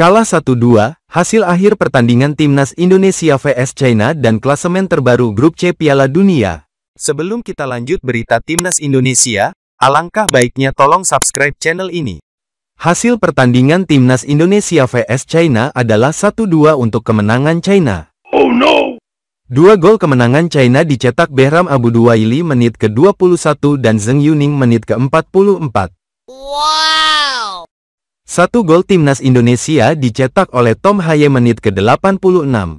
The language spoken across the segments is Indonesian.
Kalah 1-2, hasil akhir pertandingan Timnas Indonesia vs China dan klasemen terbaru Grup C Piala Dunia. Sebelum kita lanjut berita Timnas Indonesia, alangkah baiknya tolong subscribe channel ini. Hasil pertandingan Timnas Indonesia vs China adalah 1-2 untuk kemenangan China. Oh no! Dua gol kemenangan China dicetak Behram Abu Duwaili menit ke-21 dan Zeng Yuning menit ke-44. Wow! Satu gol timnas Indonesia dicetak oleh Tom Haye menit ke-86.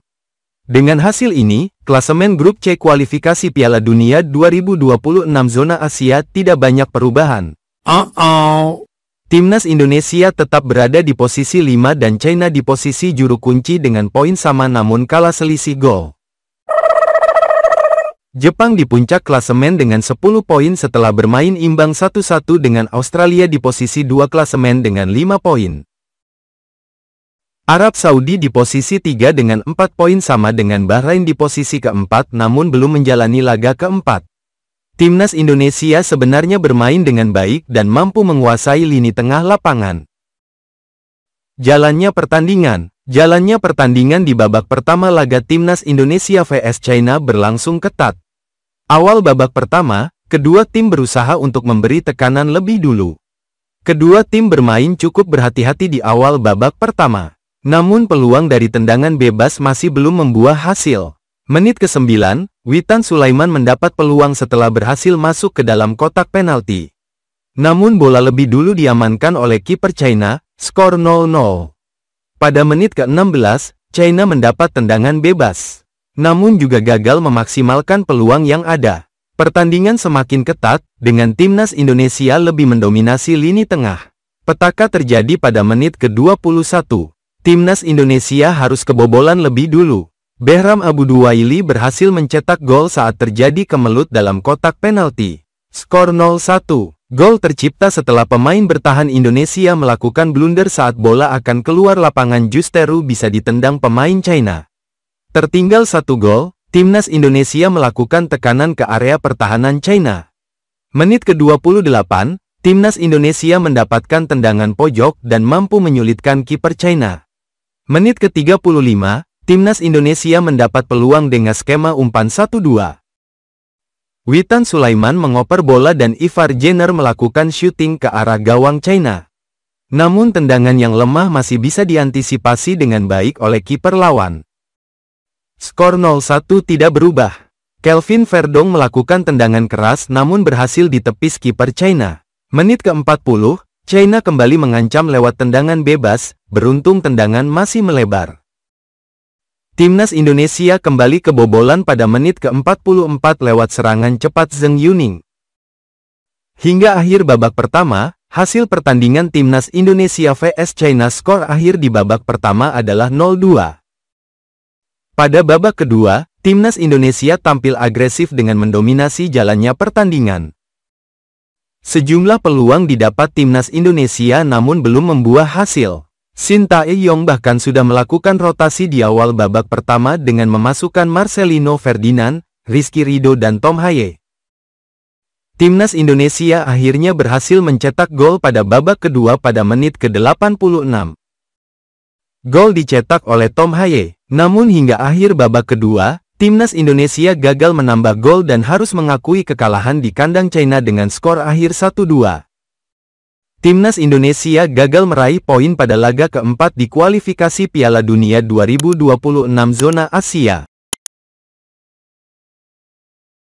Dengan hasil ini, klasemen grup C kualifikasi Piala Dunia 2026 zona Asia tidak banyak perubahan. Uh -oh. Timnas Indonesia tetap berada di posisi 5 dan China di posisi juru kunci dengan poin sama namun kalah selisih gol. Jepang di puncak klasemen dengan 10 poin setelah bermain imbang 1-1 dengan Australia di posisi 2 klasemen dengan 5 poin. Arab Saudi di posisi 3 dengan 4 poin sama dengan Bahrain di posisi keempat namun belum menjalani laga keempat. Timnas Indonesia sebenarnya bermain dengan baik dan mampu menguasai lini tengah lapangan. Jalannya pertandingan Jalannya pertandingan di babak pertama laga Timnas Indonesia vs China berlangsung ketat. Awal babak pertama, kedua tim berusaha untuk memberi tekanan lebih dulu. Kedua tim bermain cukup berhati-hati di awal babak pertama. Namun peluang dari tendangan bebas masih belum membuah hasil. Menit ke-9, Witan Sulaiman mendapat peluang setelah berhasil masuk ke dalam kotak penalti. Namun bola lebih dulu diamankan oleh kiper China, skor 0-0. Pada menit ke-16, China mendapat tendangan bebas. Namun juga gagal memaksimalkan peluang yang ada. Pertandingan semakin ketat, dengan timnas Indonesia lebih mendominasi lini tengah. Petaka terjadi pada menit ke-21. Timnas Indonesia harus kebobolan lebih dulu. Behram Abu Duwaili berhasil mencetak gol saat terjadi kemelut dalam kotak penalti. Skor 0-1. Gol tercipta setelah pemain bertahan Indonesia melakukan blunder saat bola akan keluar lapangan Justeru bisa ditendang pemain China. Tertinggal satu gol, timnas Indonesia melakukan tekanan ke area pertahanan China. Menit ke-28, timnas Indonesia mendapatkan tendangan pojok dan mampu menyulitkan kiper China. Menit ke-35, timnas Indonesia mendapat peluang dengan skema umpan 1-2. Witan Sulaiman mengoper bola dan Ivar Jenner melakukan syuting ke arah gawang China. Namun tendangan yang lemah masih bisa diantisipasi dengan baik oleh kiper lawan. Skor 0-1 tidak berubah. Kelvin Verdong melakukan tendangan keras namun berhasil ditepis kiper China. Menit ke-40, China kembali mengancam lewat tendangan bebas, beruntung tendangan masih melebar. Timnas Indonesia kembali kebobolan pada menit ke-44 lewat serangan cepat Zeng Yuning. Hingga akhir babak pertama, hasil pertandingan Timnas Indonesia vs China skor akhir di babak pertama adalah 0-2. Pada babak kedua, Timnas Indonesia tampil agresif dengan mendominasi jalannya pertandingan. Sejumlah peluang didapat Timnas Indonesia namun belum membuah hasil. Shin Yong bahkan sudah melakukan rotasi di awal babak pertama dengan memasukkan Marcelino Ferdinand, Rizky Rido dan Tom Haye. Timnas Indonesia akhirnya berhasil mencetak gol pada babak kedua pada menit ke-86. Gol dicetak oleh Tom Haye, namun hingga akhir babak kedua, Timnas Indonesia gagal menambah gol dan harus mengakui kekalahan di kandang China dengan skor akhir 1-2. Timnas Indonesia gagal meraih poin pada laga keempat di kualifikasi Piala Dunia 2026 zona Asia.